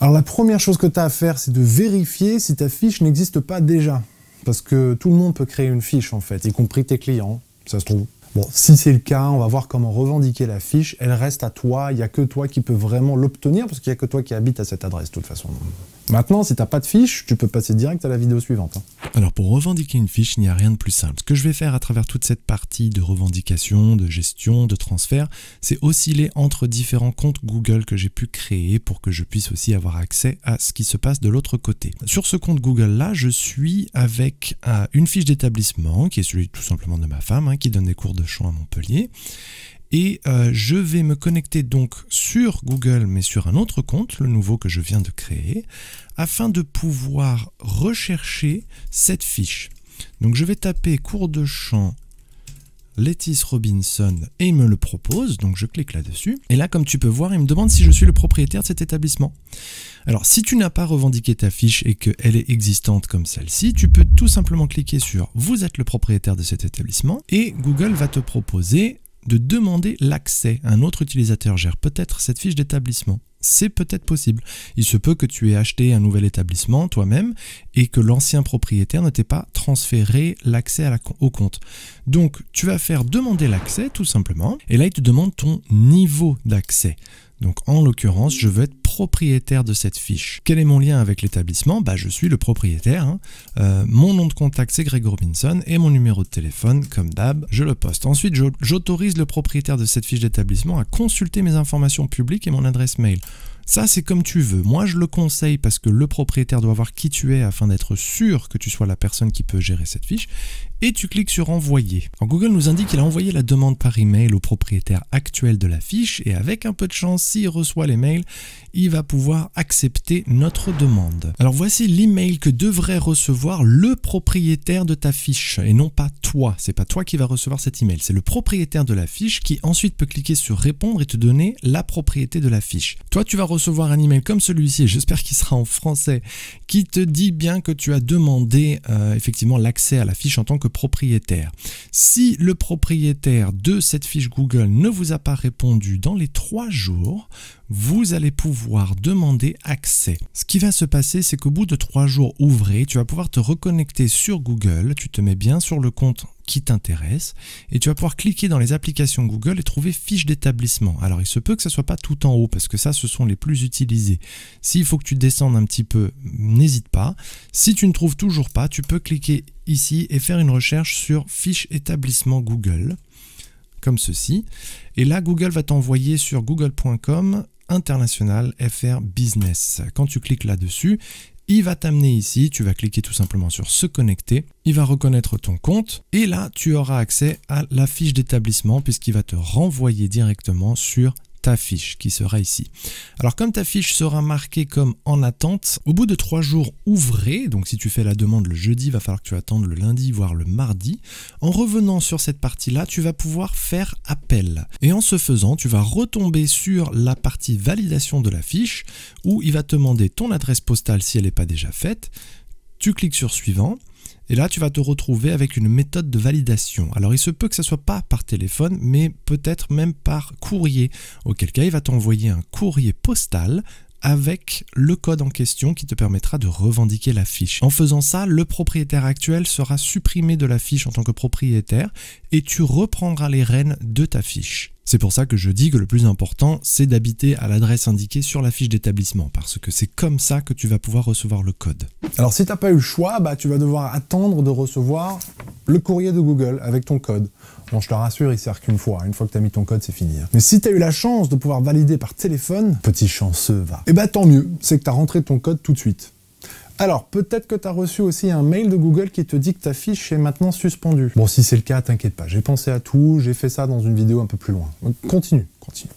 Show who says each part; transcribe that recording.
Speaker 1: Alors la première chose que tu as à faire, c'est de vérifier si ta fiche n'existe pas déjà. Parce que tout le monde peut créer une fiche en fait, y compris tes clients, ça se trouve. Bon, si c'est le cas, on va voir comment revendiquer la fiche. Elle reste à toi, il n'y a que toi qui peux vraiment l'obtenir, parce qu'il n'y a que toi qui habites à cette adresse de toute façon. Maintenant, si tu n'as pas de fiche, tu peux passer direct à la vidéo suivante. Hein. Alors pour revendiquer une fiche, il n'y a rien de plus simple. Ce que je vais faire à travers toute cette partie de revendication, de gestion, de transfert, c'est osciller entre différents comptes Google que j'ai pu créer pour que je puisse aussi avoir accès à ce qui se passe de l'autre côté. Sur ce compte Google là, je suis avec euh, une fiche d'établissement qui est celui tout simplement de ma femme, hein, qui donne des cours de chant à Montpellier. Et euh, je vais me connecter donc sur Google, mais sur un autre compte, le nouveau que je viens de créer, afin de pouvoir rechercher cette fiche. Donc je vais taper cours de chant Lettice Robinson et il me le propose, donc je clique là-dessus. Et là, comme tu peux voir, il me demande si je suis le propriétaire de cet établissement. Alors, si tu n'as pas revendiqué ta fiche et qu'elle est existante comme celle-ci, tu peux tout simplement cliquer sur « Vous êtes le propriétaire de cet établissement » et Google va te proposer de demander l'accès. Un autre utilisateur gère peut-être cette fiche d'établissement. C'est peut-être possible. Il se peut que tu aies acheté un nouvel établissement toi-même et que l'ancien propriétaire ne t'ait pas transféré l'accès la, au compte. Donc tu vas faire demander l'accès tout simplement et là il te demande ton niveau d'accès. Donc en l'occurrence je veux être propriétaire de cette fiche. Quel est mon lien avec l'établissement bah, Je suis le propriétaire. Hein. Euh, mon nom de contact, c'est Greg Robinson et mon numéro de téléphone, comme d'hab, je le poste. Ensuite, j'autorise le propriétaire de cette fiche d'établissement à consulter mes informations publiques et mon adresse mail. Ça, c'est comme tu veux. Moi, je le conseille parce que le propriétaire doit voir qui tu es afin d'être sûr que tu sois la personne qui peut gérer cette fiche. Et tu cliques sur envoyer. Alors, Google nous indique qu'il a envoyé la demande par email au propriétaire actuel de la fiche et avec un peu de chance, s'il reçoit les mails, il va pouvoir accepter notre demande. Alors voici l'email que devrait recevoir le propriétaire de ta fiche et non pas toi. C'est pas toi qui va recevoir cet email, c'est le propriétaire de la fiche qui ensuite peut cliquer sur répondre et te donner la propriété de la fiche. Toi, tu vas recevoir un email comme celui-ci, j'espère qu'il sera en français, qui te dit bien que tu as demandé euh, effectivement l'accès à la fiche en tant que propriétaire. Si le propriétaire de cette fiche Google ne vous a pas répondu dans les trois jours, vous allez pouvoir demander accès. Ce qui va se passer, c'est qu'au bout de trois jours ouvrés, tu vas pouvoir te reconnecter sur Google, tu te mets bien sur le compte qui t'intéresse et tu vas pouvoir cliquer dans les applications Google et trouver fiche d'établissement. Alors il se peut que ça soit pas tout en haut parce que ça ce sont les plus utilisés. S'il faut que tu descendes un petit peu, n'hésite pas. Si tu ne trouves toujours pas, tu peux cliquer ici et faire une recherche sur fiche établissement Google comme ceci. Et là, Google va t'envoyer sur google.com international fr business. Quand tu cliques là-dessus, il va t'amener ici, tu vas cliquer tout simplement sur se connecter, il va reconnaître ton compte et là tu auras accès à la fiche d'établissement puisqu'il va te renvoyer directement sur ta fiche qui sera ici. Alors comme ta fiche sera marquée comme en attente, au bout de trois jours ouvrés, donc si tu fais la demande le jeudi, va falloir que tu attendes le lundi, voire le mardi, en revenant sur cette partie-là, tu vas pouvoir faire appel. Et en ce faisant, tu vas retomber sur la partie validation de la fiche, où il va te demander ton adresse postale si elle n'est pas déjà faite, tu cliques sur suivant, et là, tu vas te retrouver avec une méthode de validation. Alors, il se peut que ce ne soit pas par téléphone, mais peut-être même par courrier, auquel cas il va t'envoyer un courrier postal avec le code en question qui te permettra de revendiquer la fiche. En faisant ça, le propriétaire actuel sera supprimé de la fiche en tant que propriétaire et tu reprendras les rênes de ta fiche. C'est pour ça que je dis que le plus important, c'est d'habiter à l'adresse indiquée sur la fiche d'établissement, parce que c'est comme ça que tu vas pouvoir recevoir le code. Alors si tu n'as pas eu le choix, bah, tu vas devoir attendre de recevoir le courrier de Google avec ton code. Bon, je te rassure, il sert qu'une fois. Une fois que as mis ton code, c'est fini. Hein. Mais si tu as eu la chance de pouvoir valider par téléphone, petit chanceux va. Eh bah tant mieux, c'est que as rentré ton code tout de suite. Alors, peut-être que tu as reçu aussi un mail de Google qui te dit que ta fiche est maintenant suspendue. Bon, si c'est le cas, t'inquiète pas, j'ai pensé à tout, j'ai fait ça dans une vidéo un peu plus loin. Continue, continue.